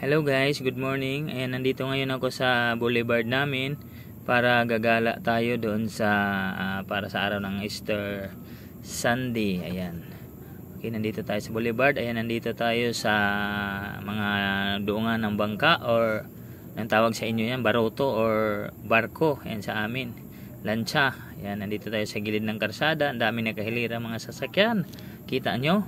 Hello guys, good morning. Ayan, nandito ngayon ako sa boulevard namin para gagala tayo doon sa uh, para sa araw ng Easter Sunday. Ayan. Okay, nandito tayo sa boulevard. Ayan, nandito tayo sa mga duungan ng bangka or ang tawag sa inyo yan, baroto or barko. Ayan sa amin. Lancha. Ayan, nandito tayo sa gilid ng karsada. Ang dami nakahilira mga sasakyan. Kita nyo?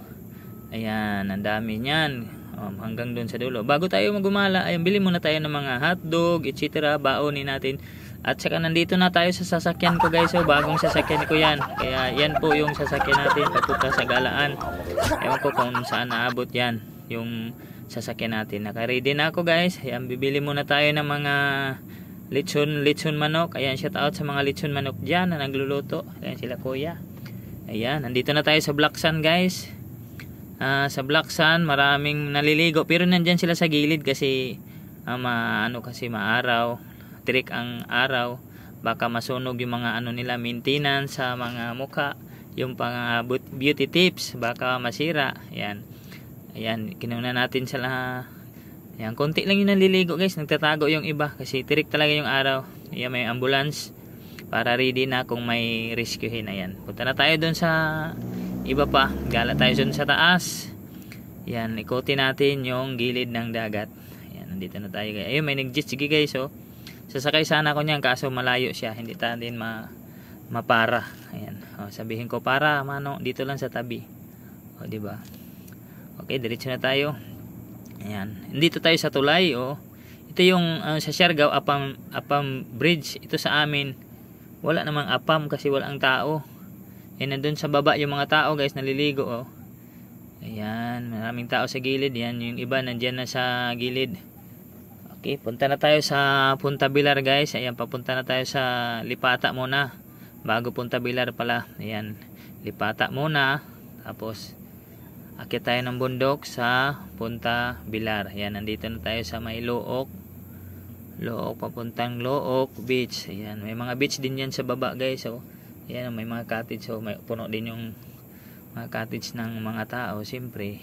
Ayan, ang dami niyan Um, hanggang doon sa dulo. Bago tayo magumala, ay bili muna tayo ng mga hotdog, etc. Baonin natin. At saka nandito na tayo sa sasakyan ko guys. So oh, bagong sasakyan ko yan. Kaya yan po yung sasakyan natin papunta sa galaan. Ewan ko kung saan naabot yan. Yung sasakyan natin. Nakaready na ako guys. Ayan, bibili muna tayo ng mga lechon, lechon manok. Ayan, shout out sa mga lechon manok dyan na nagluluto. Ayan sila kuya. Ayan, nandito na tayo sa Black Sun guys uh, sa Black Sun maraming naliligo pero nandyan sila sa gilid kasi uh, ah, ma, ano kasi maaraw trick ang araw baka masunog yung mga ano nila maintenance sa mga muka yung pang uh, beauty tips baka masira yan ayan kinuna natin sila Ayan, konti lang yung naliligo guys. Nagtatago yung iba kasi tirik talaga yung araw. Ayan, may ambulance para ready na kung may rescuehin. Ayan, punta na tayo doon sa iba pa gala tayo dun sa taas yan ikutin natin yung gilid ng dagat yan nandito na tayo guys ayun may nagjet sige guys oh sasakay sana ako niyan kaso malayo siya hindi tayo din ma mapara ayan oh, sabihin ko para mano dito lang sa tabi oh di ba okay diretso na tayo ayan dito tayo sa tulay oh ito yung uh, sa Siargao apam apam bridge ito sa amin wala namang apam kasi walang tao And eh, nandun sa baba yung mga tao guys, naliligo oh. Ayan, maraming tao sa gilid. Yan, yung iba nandiyan na sa gilid. Okay, punta na tayo sa Punta Bilar guys. Ayan, papunta na tayo sa Lipata muna. Bago Punta Bilar pala. Ayan, Lipata muna. Tapos, akit tayo ng bundok sa Punta Bilar. Ayan, nandito na tayo sa may Look. Luok, papuntang Look Beach. Ayan, may mga beach din yan sa baba guys. Oh yan may mga cottage so may puno din yung mga cottage ng mga tao siyempre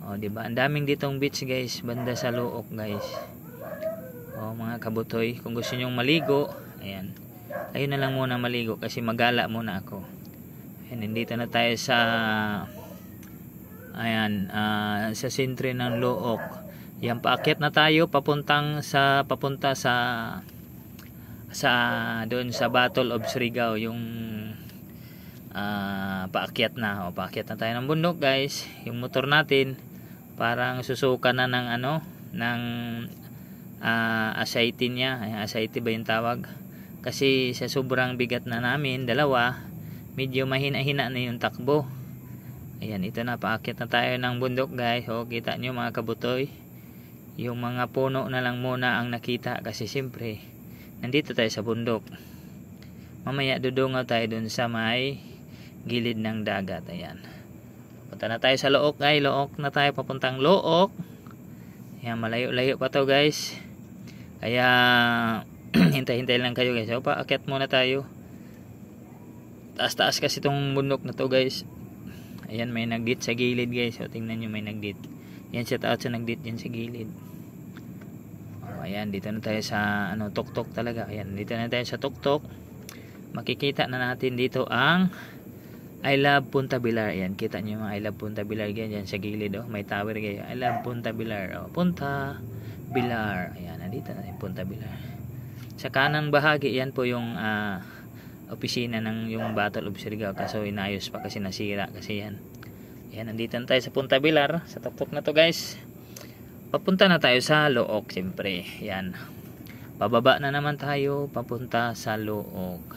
oh di ba ang daming ditong beach guys banda sa luok guys oh mga kabutoy kung gusto niyo maligo ayan ayun na lang muna maligo kasi magala muna ako ayan nandito na tayo sa ayan uh, sa sentre ng luok yan paakyat na tayo papuntang sa papunta sa sa doon sa Battle of Surigao yung uh, paakyat na o paakyat na tayo ng bundok guys yung motor natin parang susuka na ng ano ng uh, asaiti niya ay asaiti ba yung tawag kasi sa sobrang bigat na namin dalawa medyo mahina-hina na yung takbo ayan ito na paakyat na tayo ng bundok guys o kita nyo mga kabutoy yung mga puno na lang muna ang nakita kasi siyempre nandito tayo sa bundok mamaya dudungaw tayo dun sa may gilid ng dagat ayan punta na tayo sa look ay look na tayo papuntang look ayan malayo layo pa to guys kaya hintay hintay lang kayo guys upa paakyat muna tayo taas taas kasi itong bundok na to guys ayan may nagdit sa gilid guys so tingnan nyo may nagdit yan siya taas sa nagdit yan sa gilid ayan dito na tayo sa ano tuktok talaga ayan dito na tayo sa tuktok makikita na natin dito ang I love Punta Bilar ayan kita niyo mga I love Punta Bilar ganyan sa gilid oh may tower kayo I love Punta Bilar oh Punta Bilar ayan nandito na yung Punta Bilar sa kanang bahagi yan po yung uh, opisina ng yung Battle of Surigao kaso inayos pa kasi nasira kasi yan ayan nandito na tayo sa Punta Bilar sa tuktok na to guys papunta na tayo sa look siyempre yan pababa na naman tayo papunta sa look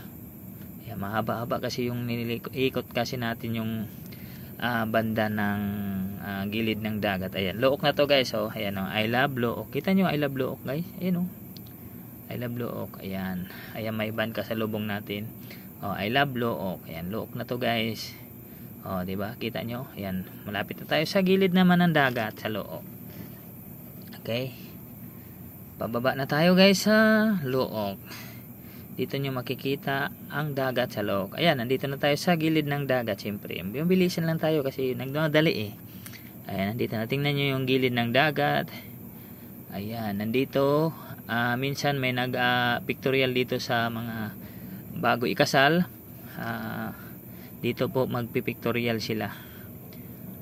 yan mahaba haba kasi yung ikot kasi natin yung uh, banda ng uh, gilid ng dagat ayan look na to guys oh ayan oh I love look kita nyo I love look guys ayan oh I love look ayan ayan may band kasalubong natin oh I love look ayan look na to guys oh di ba kita nyo ayan malapit na tayo sa gilid naman ng dagat sa look Okay. Pababa na tayo guys sa Luok. Dito nyo makikita ang dagat sa look. Ayan, nandito na tayo sa gilid ng dagat siyempre. Yung bilisan lang tayo kasi nagdadali eh. Ayan, nandito na. Tingnan nyo yung gilid ng dagat. Ayan, nandito. Uh, minsan may nag-pictorial ah, uh, dito sa mga bago ikasal. Uh, dito po magpipictorial sila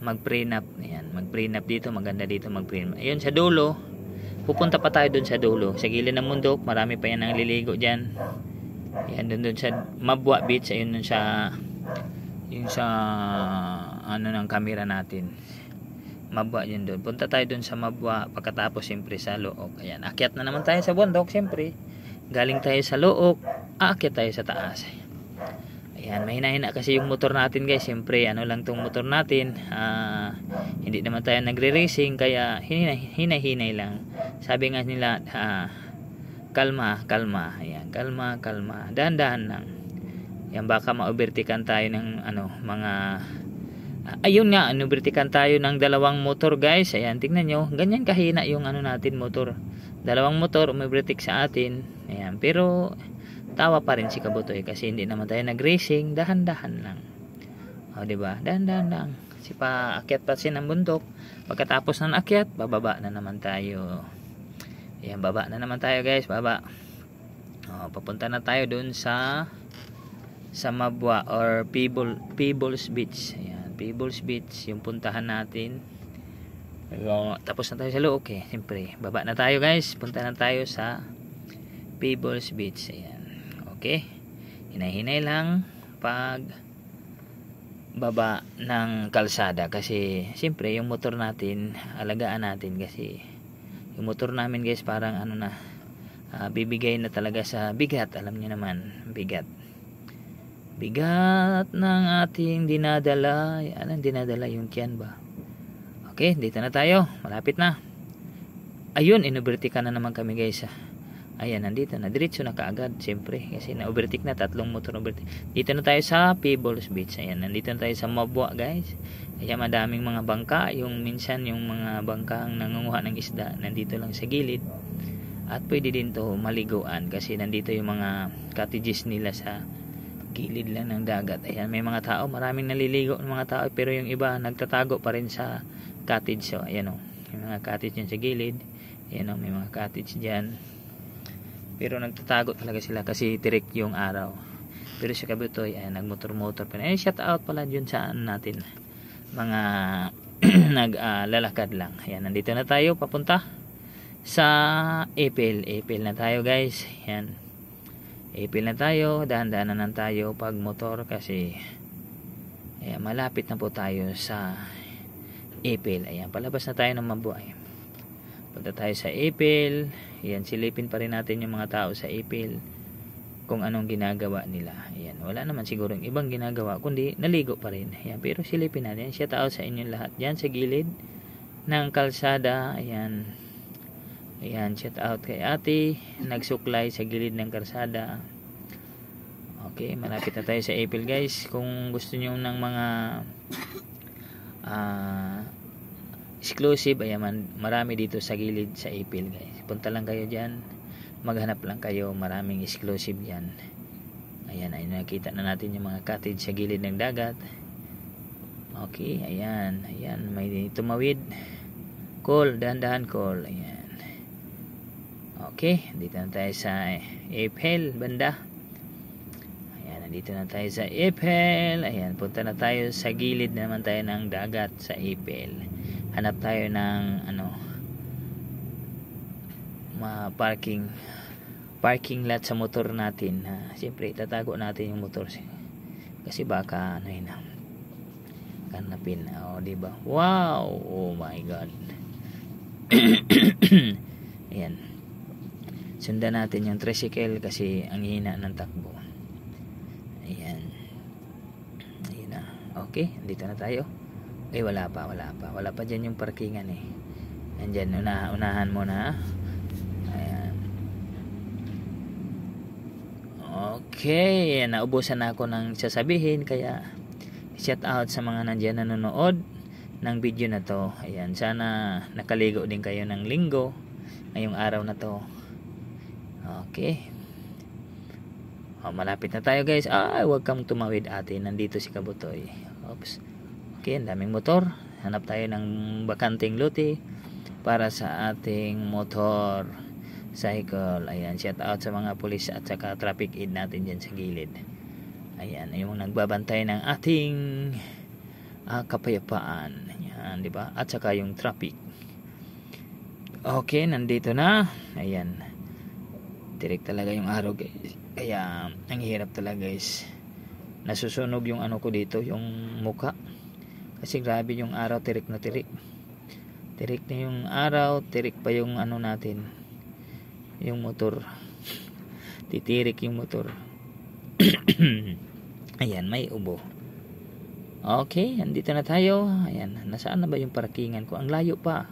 mag prenup ayan mag prenup dito maganda dito mag prenup ayun sa dulo pupunta pa tayo dun sa dulo sa gilid ng mundok marami pa yan ang liligo dyan ayan dun dun sa Mabwa Beach ayun dun sa yung sa ano ng camera natin Mabwa yun dun punta tayo dun sa Mabwa pagkatapos siyempre sa Look ayan akyat na naman tayo sa bundok siyempre galing tayo sa Look aakyat tayo sa taas Ayan, mahina-hina kasi yung motor natin guys. Siyempre, ano lang tong motor natin. Uh, hindi naman tayo nagre-racing. Kaya, hinay-hinay lang. Sabi nga nila, uh, kalma, kalma. Ayan, kalma, kalma. Dahan-dahan lang. Ayan, baka maubertikan tayo ng ano, mga... Uh, ayun nga, inubertikan tayo ng dalawang motor guys. Ayan, tingnan nyo. Ganyan kahina yung ano natin motor. Dalawang motor, umibertik sa atin. Ayan, pero Tawa pa rin si Kabutoy kasi hindi naman tayo nag-racing, dahan-dahan lang. O, di ba? Dahan-dahan lang. pa, paakyat pa siya ng bundok. Pagkatapos ng akyat, bababa na naman tayo. Ayan, baba na naman tayo guys, baba. O, papunta na tayo dun sa sa Mabwa or Pebble, Pebbles Beach. Ayan, Pebbles Beach, yung puntahan natin. So, tapos na tayo sa loob, okay. Siyempre, baba na tayo guys. Punta na tayo sa Pebbles Beach. Ayan. Okay? Hinay-hinay lang pag baba ng kalsada kasi siyempre yung motor natin alagaan natin kasi yung motor namin guys parang ano na uh, bibigay na talaga sa bigat alam niyo naman bigat bigat ng ating dinadala anong dinadala yung tiyan ba okay dito na tayo malapit na ayun inuberti ka na naman kami guys ha ah. Ayan, nandito na. Diretso na kaagad, siyempre. Kasi na-overtake na. Tatlong motor overtake. Dito na tayo sa Pebbles Beach. Ayan, nandito na tayo sa Mabwa, guys. Kaya madaming mga bangka. Yung minsan, yung mga bangka ang nangunguha ng isda, nandito lang sa gilid. At pwede din to maliguan. Kasi nandito yung mga cottages nila sa gilid lang ng dagat. Ayan, may mga tao. Maraming naliligo ng mga tao. Pero yung iba, nagtatago pa rin sa cottage. So, ayan o. Oh. May mga cottage yan sa gilid. Ayan o, may mga cottage dyan pero nagtatago talaga sila kasi tirik yung araw pero si Kabitoy ay eh, nagmotor-motor pa eh shout out pala dyan sa ano natin mga naglalakad uh, lang ayan nandito na tayo papunta sa April April na tayo guys ayan April na tayo dahan-dahan na tayo pag motor kasi ayan, eh, malapit na po tayo sa April ayan palabas na tayo ng mabuhay punta tayo sa April ayan silipin pa rin natin yung mga tao sa April kung anong ginagawa nila ayan wala naman siguro yung ibang ginagawa kundi naligo pa rin ayan pero silipin natin shout out sa inyong lahat dyan sa gilid ng kalsada ayan ayan shout out kay ate nagsuklay sa gilid ng kalsada Okay, malapit na tayo sa April guys. Kung gusto niyo ng mga uh, exclusive ayaman marami dito sa gilid sa April guys punta lang kayo diyan maghanap lang kayo maraming exclusive yan ayan ay nakita na natin yung mga cottage sa gilid ng dagat okay ayan ayan may tumawid call dahan-dahan call ayan okay dito na tayo sa April banda dito na tayo sa Ipel. Ayan, punta na tayo sa gilid naman tayo ng dagat sa Ipel. Hanap tayo ng ano ma parking parking lot sa motor natin. Ha. Siyempre, tatago natin yung motor kasi baka ano yun ah, kanapin. O, oh, di ba? Wow! Oh my god. Ayan. Sundan natin yung tricycle kasi ang hina ng takbo. Ayan. Ayan na. Okay, dito na tayo. Eh, wala pa, wala pa. Wala pa dyan yung parkingan eh. Andyan, una, unahan mo na. Ayan. Okay, naubusan na ako ng sasabihin. Kaya, shout out sa mga nandyan nanonood ng video na to. Ayan, sana nakaligo din kayo ng linggo ngayong araw na to. Okay, Oh, malapit na tayo guys. Ay, wag kang tumawid ate. Nandito si Kabutoy. Oops. Okay, daming motor. Hanap tayo ng bakanting luti para sa ating motor cycle. Ayan, shout out sa mga pulis at saka traffic aid natin dyan sa gilid. Ayan, yung nagbabantay ng ating uh, kapayapaan. Ayan, di ba? At saka yung traffic. Okay, nandito na. Ayan. Direct talaga yung araw guys kaya ang hirap talaga guys nasusunog yung ano ko dito yung muka kasi grabe yung araw tirik na tirik tirik na yung araw tirik pa yung ano natin yung motor titirik yung motor ayan may ubo okay andito na tayo ayan nasaan na ba yung parkingan ko ang layo pa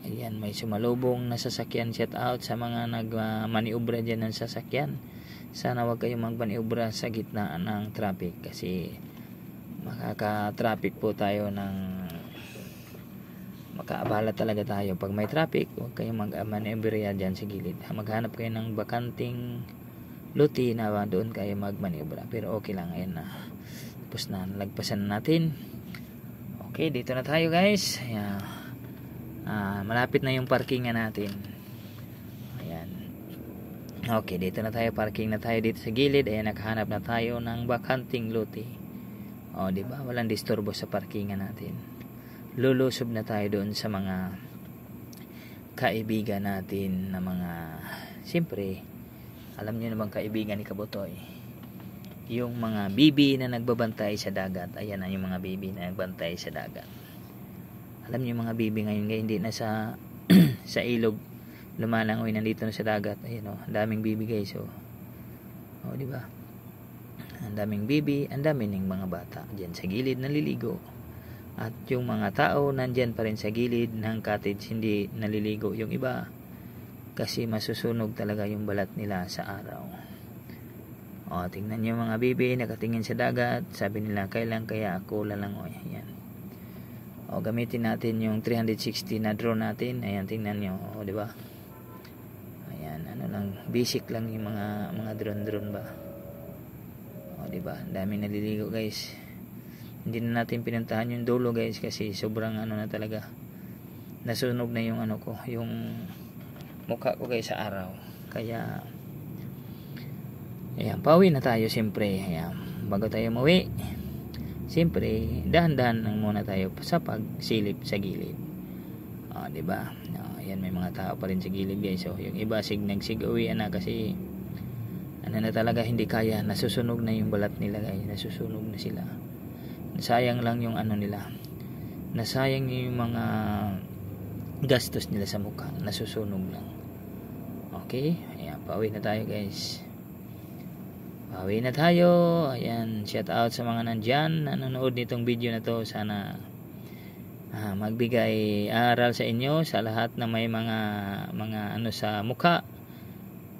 Ayan, may sumalubong na sasakyan shout out sa mga nagmaniobra uh, dyan ng sasakyan. Sana wag kayong magmaniobra sa gitna ng traffic kasi makaka-traffic po tayo ng makaabala talaga tayo. Pag may traffic, huwag kayong magmaniobra dyan sa gilid. Maghanap kayo ng bakanting luti na doon kayo magmaniobra. Pero okay lang, ayan na. Tapos na, lagpasan natin. Okay, dito na tayo guys. Ayan. Ah, malapit na yung parkingan natin ayan okay dito na tayo parking na tayo dito sa gilid ayan naghanap na tayo ng bakanting lote o oh, di ba walang disturbo sa parkingan natin lulusob na tayo doon sa mga kaibigan natin na mga siyempre alam niyo naman kaibigan ni Kabotoy yung mga bibi na nagbabantay sa dagat ayan na yung mga bibi na nagbantay sa dagat alam niyo mga bibi ngayon, ngayon hindi na sa sa ilog lumalangoy nandito na sa dagat. Ayun oh, ang daming bibi guys oh. Oh, di ba? Ang daming bibi, ang daming mga bata diyan sa gilid naliligo. At yung mga tao nandiyan pa rin sa gilid ng cottage hindi naliligo yung iba kasi masusunog talaga yung balat nila sa araw. O, tingnan nyo mga bibi, nakatingin sa dagat, sabi nila, kailan kaya ako lalangoy? Yan. O, gamitin natin yung 360 na drone natin. Ayan, tingnan niyo, O, ba? Ayan, ano lang. Basic lang yung mga, mga drone-drone ba. O, ba? Dami naliligo, guys. Hindi na natin pinuntahan yung dulo, guys. Kasi sobrang ano na talaga. Nasunog na yung ano ko. Yung mukha ko, guys, sa araw. Kaya, ayan, pauwi na tayo, siyempre. Ayan, bago tayo mawi siyempre, dahan-dahan lang muna tayo sa pagsilip sa gilid. Ah, di ba oh, ah, O, yan, may mga tao pa rin sa gilid guys. So, oh, yung iba, sig nagsigawian na kasi ano na talaga hindi kaya. Nasusunog na yung balat nila guys. Nasusunog na sila. sayang lang yung ano nila. Nasayang yung mga gastos nila sa mukha. Nasusunog lang. Okay? Ayan, pauwi na tayo guys. Bawi na tayo. Ayan, shout out sa mga nandyan na nanonood nitong video na to. Sana ah, magbigay aral sa inyo sa lahat na may mga mga ano sa mukha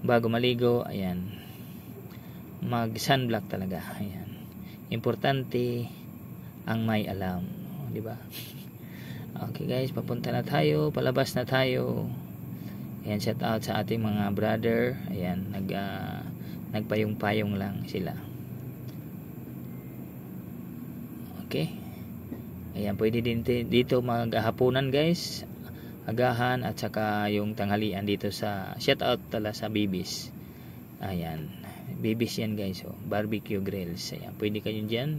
bago maligo. Ayan. Mag sunblock talaga. Ayan. Importante ang may alam, di ba? Okay guys, papunta na tayo, palabas na tayo. Ayan, shout out sa ating mga brother. Ayan, nag uh, nagpayong-payong lang sila okay ayan pwede din dito maghapunan guys agahan at saka yung tanghalian dito sa shout out tala sa bibis ayan bibis yan guys oh. barbecue grills ayan pwede kayo dyan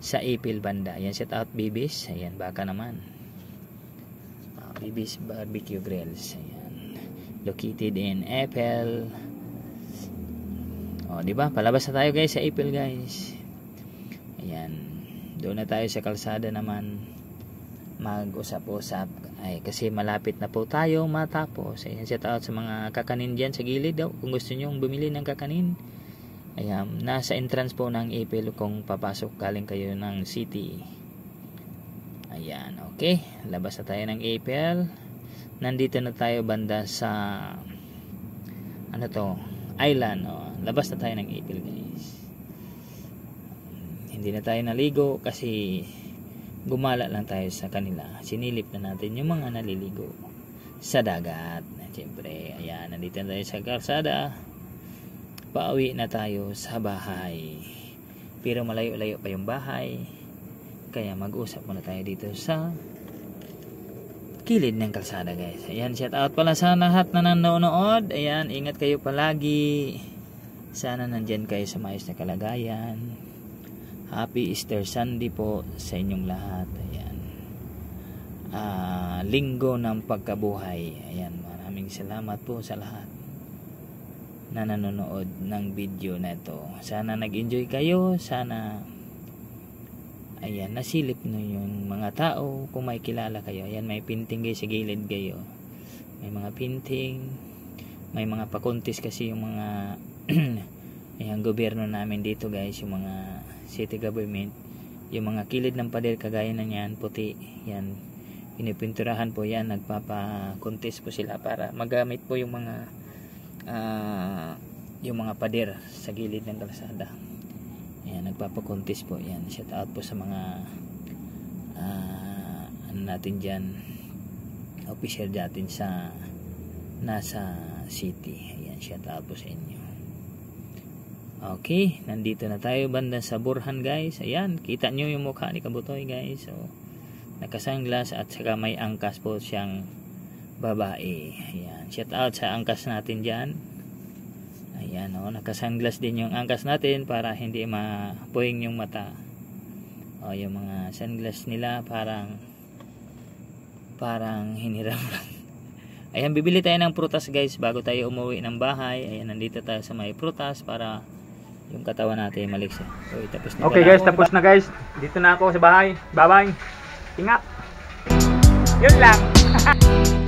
sa April banda ayan shout out bibis ayan baka naman ah, bibis barbecue grills ayan located in April Oh, di ba? Palabas na tayo guys sa April guys. Ayan. Doon na tayo sa kalsada naman mag-usap-usap ay kasi malapit na po tayo matapos ayan shout out sa mga kakanin dyan sa gilid daw oh. kung gusto nyo bumili ng kakanin ayan nasa entrance po ng April kung papasok galing kayo ng city ayan okay labas na tayo ng April nandito na tayo banda sa ano to island oh labas na tayo ng April guys hindi na tayo naligo kasi gumala lang tayo sa kanila sinilip na natin yung mga naliligo sa dagat siyempre ayan nandito na tayo sa kalsada pauwi na tayo sa bahay pero malayo-layo pa yung bahay kaya mag-usap muna tayo dito sa kilid ng kalsada guys ayan shout out pala sa lahat na nanonood ayan ingat kayo palagi sana nandyan kayo sa maayos na kalagayan. Happy Easter Sunday po sa inyong lahat. Ayan. Uh, linggo ng pagkabuhay. Ayan, maraming salamat po sa lahat na nanonood ng video na ito. Sana nag-enjoy kayo. Sana ayan, nasilip nyo yung mga tao kung may kilala kayo. Ayan, may pinting kayo sa gilid kayo. May mga pinting. May mga pakuntis kasi yung mga eh, ang gobyerno namin dito guys, yung mga city government, yung mga kilid ng pader kagaya na yan, puti, yan, pinipinturahan po yan, nagpapakontest po sila para magamit po yung mga uh, yung mga pader sa gilid ng kalsada. Ayan, nagpapakontest po. yan shout out po sa mga uh, ano natin dyan official natin sa nasa city. Ayan, shout out po sa inyo. Okay, nandito na tayo banda sa Burhan guys. Ayan, kita nyo yung mukha ni Kabutoy guys. So, nakasanglas at saka may angkas po siyang babae. Ayan, shout out sa angkas natin dyan. Ayan o, oh, nakasanglas din yung angkas natin para hindi mapuing yung mata. O, oh, yung mga sunglass nila parang parang hiniram lang. Ayan, bibili tayo ng prutas guys bago tayo umuwi ng bahay. Ayan, nandito tayo sa may prutas para yung katawan natin maliksa. So, tapos na okay guys, tapos na guys. Dito na ako sa bahay. Bye-bye. Ingat. Yun lang.